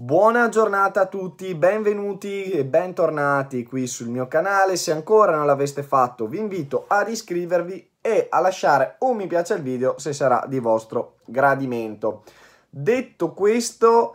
Buona giornata a tutti, benvenuti e bentornati qui sul mio canale. Se ancora non l'aveste fatto vi invito ad iscrivervi e a lasciare un mi piace al video se sarà di vostro gradimento. Detto questo,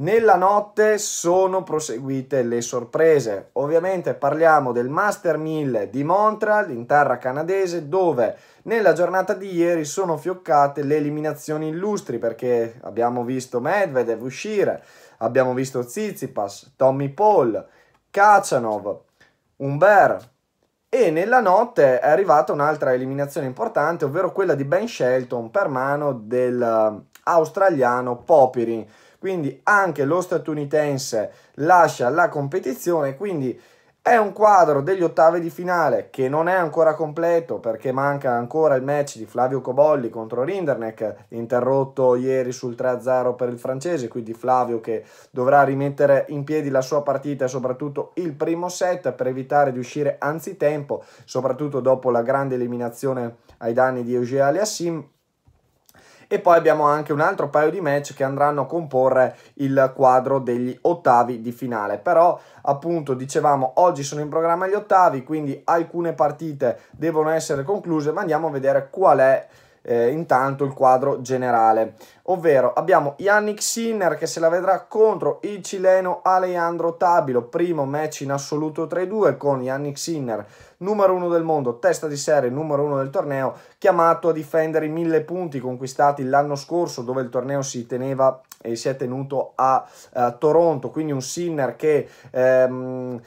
nella notte sono proseguite le sorprese. Ovviamente parliamo del Master 1000 di Montreal in terra canadese dove nella giornata di ieri sono fioccate le eliminazioni illustri perché abbiamo visto Medvedev uscire, Abbiamo visto Zizipas, Tommy Paul, Kacanov, Umber. E nella notte è arrivata un'altra eliminazione importante, ovvero quella di Ben Shelton per mano dell'australiano eh, Popirin. Quindi anche lo statunitense lascia la competizione, quindi è un quadro degli ottavi di finale che non è ancora completo perché manca ancora il match di Flavio Cobolli contro Rinderneck, interrotto ieri sul 3-0 per il francese, quindi Flavio che dovrà rimettere in piedi la sua partita e soprattutto il primo set per evitare di uscire anzitempo, soprattutto dopo la grande eliminazione ai danni di Eugene Aliassim e poi abbiamo anche un altro paio di match che andranno a comporre il quadro degli ottavi di finale. Però appunto dicevamo oggi sono in programma gli ottavi, quindi alcune partite devono essere concluse, ma andiamo a vedere qual è eh, intanto il quadro generale. Ovvero abbiamo Yannick Sinner che se la vedrà contro il cileno Alejandro Tabilo, primo match in assoluto tra i due con Yannick Sinner, numero uno del mondo, testa di serie, numero uno del torneo, chiamato a difendere i mille punti conquistati l'anno scorso dove il torneo si teneva e si è tenuto a, a eh, Toronto, quindi un Sinner che... Ehm,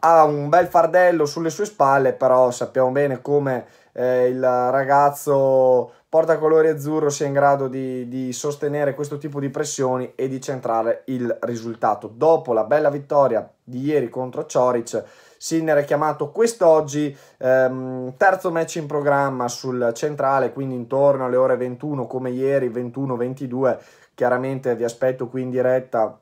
ha un bel fardello sulle sue spalle, però sappiamo bene come eh, il ragazzo portacolori azzurro sia in grado di, di, sostenere questo tipo di pressioni e di centrare il risultato. Dopo la bella vittoria di ieri contro Cioric, Sinner è chiamato quest'oggi, ehm, terzo match in programma sul centrale, quindi intorno alle ore 21 come ieri, 21-22, chiaramente vi aspetto qui in diretta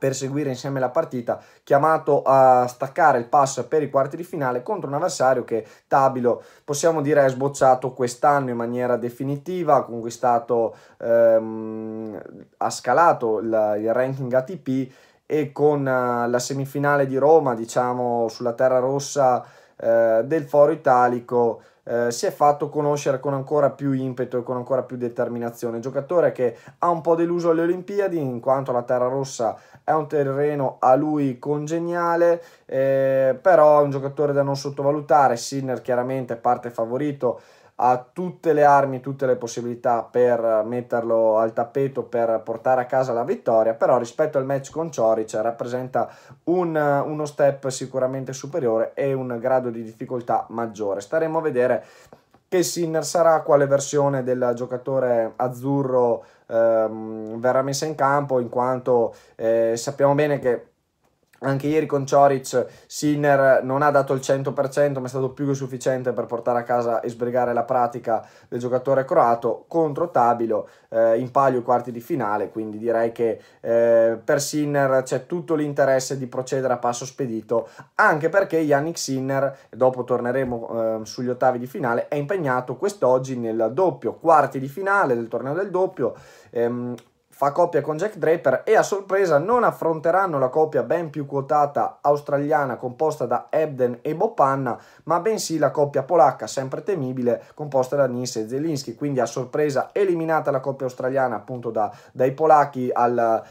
per seguire insieme la partita, chiamato a staccare il pass per i quarti di finale contro un avversario che Tabilo possiamo dire è sbocciato quest'anno in maniera definitiva, ha conquistato, ehm, ha scalato il, il ranking ATP e con eh, la semifinale di Roma, diciamo sulla terra rossa eh, del Foro Italico, eh, si è fatto conoscere con ancora più impeto e con ancora più determinazione. Giocatore che ha un po' deluso alle Olimpiadi in quanto la Terra Rossa è un terreno a lui congeniale, eh, però è un giocatore da non sottovalutare. Sinner chiaramente parte favorito ha tutte le armi, tutte le possibilità per metterlo al tappeto, per portare a casa la vittoria, però rispetto al match con Cioric rappresenta un, uno step sicuramente superiore e un grado di difficoltà maggiore. Staremo a vedere vedere che Sinner sarà, quale versione del giocatore azzurro ehm, verrà messa in campo, in quanto eh, sappiamo bene che anche ieri con Cioric Sinner non ha dato il 100% ma è stato più che sufficiente per portare a casa e sbrigare la pratica del giocatore croato contro Tabilo eh, in palio quarti di finale quindi direi che eh, per Sinner c'è tutto l'interesse di procedere a passo spedito anche perché Yannick Sinner, dopo torneremo eh, sugli ottavi di finale, è impegnato quest'oggi nel doppio quarti di finale del torneo del doppio ehm, fa coppia con Jack Draper e a sorpresa non affronteranno la coppia ben più quotata australiana composta da Ebden e Bopanna, ma bensì la coppia polacca sempre temibile composta da Nis e Zelinski, quindi a sorpresa eliminata la coppia australiana appunto da, dai polacchi al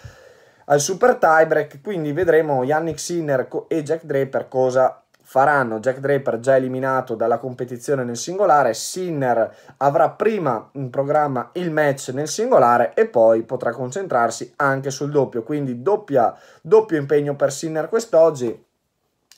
al super tiebreak. Quindi vedremo Yannick Sinner e Jack Draper cosa faranno Jack Draper già eliminato dalla competizione nel singolare, Sinner avrà prima in programma il match nel singolare e poi potrà concentrarsi anche sul doppio, quindi doppia, doppio impegno per Sinner quest'oggi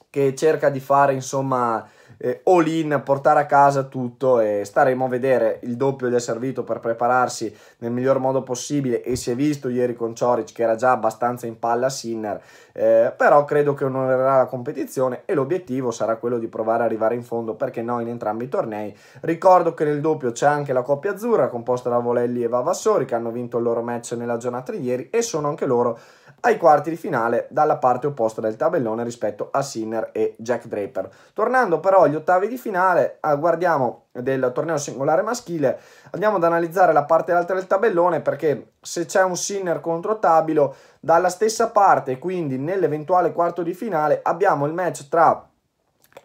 che cerca di fare insomma eh, all in, portare a casa tutto e staremo a vedere il doppio gli è servito per prepararsi nel miglior modo possibile e si è visto ieri con Cioric che era già abbastanza in palla Sinner, eh, però credo che onorerà la competizione e l'obiettivo sarà quello di provare ad arrivare in fondo perché no in entrambi i tornei. Ricordo che nel doppio c'è anche la coppia azzurra composta da Volelli e Vavassori che hanno vinto il loro match nella giornata di ieri e sono anche loro ai quarti di finale dalla parte opposta del tabellone rispetto a Sinner e Jack Draper. Tornando però agli ottavi di finale, ah, guardiamo del torneo singolare maschile, andiamo ad analizzare la parte alta del tabellone perché se c'è un Sinner contro Tabilo, dalla stessa parte, quindi nell'eventuale quarto di finale, abbiamo il match tra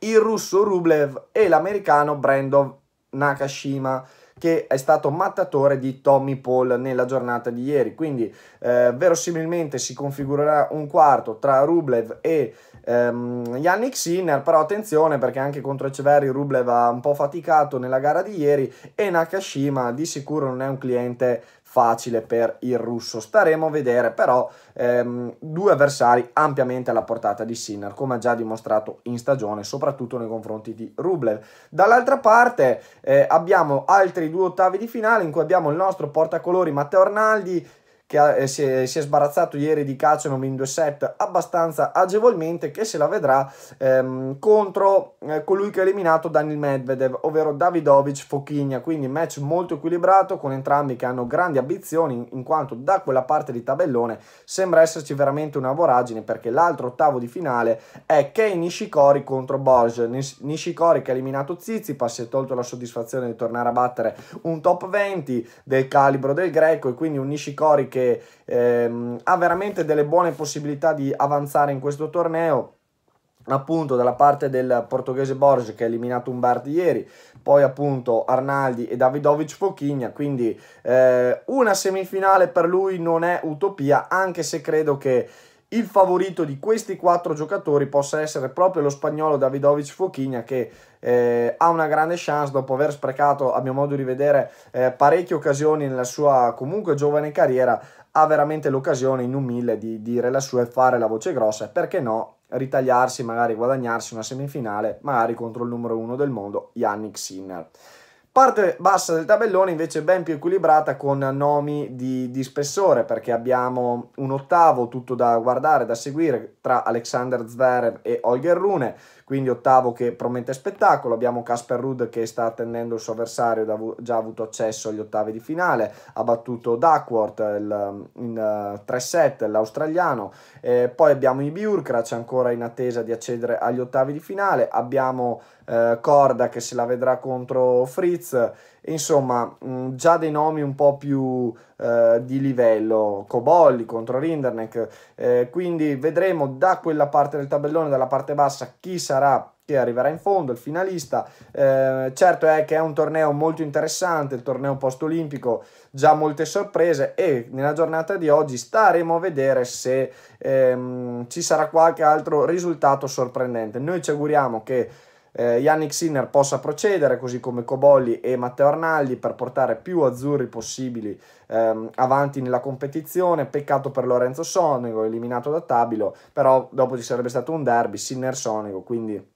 il russo Rublev e l'americano Brandon Nakashima che è stato mattatore di Tommy Paul nella giornata di ieri. Quindi eh, verosimilmente si configurerà un quarto tra Rublev e ehm, Yannick Sinner, però attenzione perché anche contro Eceveri Rublev ha un po' faticato nella gara di ieri e Nakashima di sicuro non è un cliente facile per il russo. Staremo a vedere però ehm, due avversari ampiamente alla portata di Sinner, come ha già dimostrato in stagione, soprattutto nei confronti di Rublev. Dall'altra parte eh, abbiamo altri due ottavi di finale in cui abbiamo il nostro portacolori Matteo Arnaldi che eh, si, è, si, è, sbarazzato ieri di calcio in un win 2 abbastanza agevolmente che se la vedrà ehm, contro eh, colui che ha eliminato Daniel Medvedev, ovvero Davidovic Fochigna, quindi match molto equilibrato con entrambi che hanno grandi ambizioni in quanto da quella parte di tabellone sembra esserci veramente una voragine perché l'altro ottavo di finale è Kei Nishikori contro Borges, Nishikori che ha eliminato Zizipas si è tolto la soddisfazione di tornare a battere un top 20 del calibro del greco e quindi un Nishikori che che ehm, ha veramente delle buone possibilità di avanzare in questo torneo appunto dalla parte del portoghese Borges che ha eliminato un Umberti ieri, poi appunto Arnaldi e Davidovic Fochigna, quindi eh, una semifinale per lui non è utopia, anche se credo che il favorito di questi quattro giocatori possa essere proprio lo spagnolo Davidovic Fochigna che eh, ha una grande chance dopo aver sprecato a mio modo di vedere eh, parecchie occasioni nella sua comunque giovane carriera ha veramente l'occasione in un mille di dire la sua e fare la voce grossa e perché no ritagliarsi magari guadagnarsi una semifinale magari contro il numero uno del mondo Yannick Sinner Parte bassa del tabellone invece ben più equilibrata con nomi di, di, spessore perché abbiamo un ottavo tutto da guardare, da seguire tra Alexander Zverev e Holger Rune, quindi ottavo che promette spettacolo, abbiamo Casper Rudd che sta attendendo il suo avversario ed ha già avuto accesso agli ottavi di finale, ha battuto Duckworth il, in 3 eh, set l'australiano, eh, poi abbiamo i Biurkrac ancora in attesa di accedere agli ottavi di finale, abbiamo eh, Corda che se la vedrà contro Fritz insomma mm, già dei nomi un po' più eh, di livello, Cobolli contro Rinderneck, eh, quindi vedremo da quella parte del tabellone, dalla parte bassa, chi sarà che arriverà in fondo, il finalista. Eh, certo è che è un torneo molto interessante, il torneo post-olimpico, già molte sorprese e nella giornata di oggi staremo a vedere se ehm, ci sarà qualche altro risultato sorprendente. Noi ci auguriamo che eh, Yannick Sinner possa procedere, così come Cobolli e Matteo Arnaldi, per portare più azzurri possibili ehm, avanti nella competizione. Peccato per Lorenzo Sonego, eliminato da Tabilo, però dopo ci sarebbe stato un derby Sinner-Sonego, quindi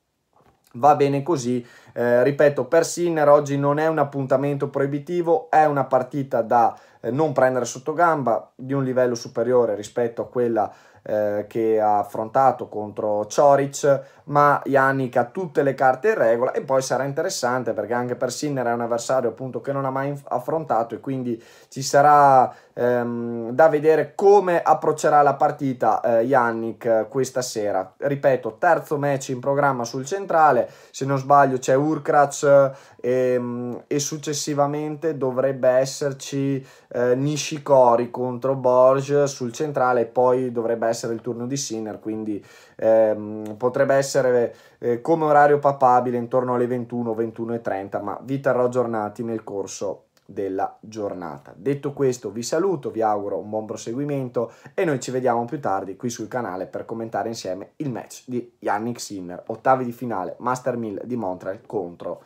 va bene così. Eh, ripeto, per Sinner oggi non è un appuntamento proibitivo, è una partita da eh, non prendere sotto gamba, di un livello superiore rispetto a quella eh, che ha affrontato contro Cioric, ma Yannick ha tutte le carte in regola e poi sarà interessante perché anche per Sinner è un avversario appunto che non ha mai affrontato e quindi ci sarà ehm, da vedere come approccerà la partita eh, Yannick eh, questa sera. Ripeto, terzo match in programma sul centrale, se non sbaglio c'è Urkrac e, ehm, e, successivamente dovrebbe esserci eh, Nishikori contro Borges sul centrale e poi dovrebbe essere il turno di Sinner, quindi ehm, potrebbe essere eh, come orario papabile intorno alle 21, 21.30, ma vi terrò aggiornati nel corso della giornata. Detto questo vi saluto, vi auguro un buon proseguimento e noi ci vediamo più tardi qui sul canale per commentare insieme il match di Yannick Sinner, ottavi di finale Master 1000 di Montreal contro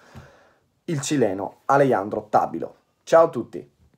il cileno Alejandro Tabilo. Ciao a tutti!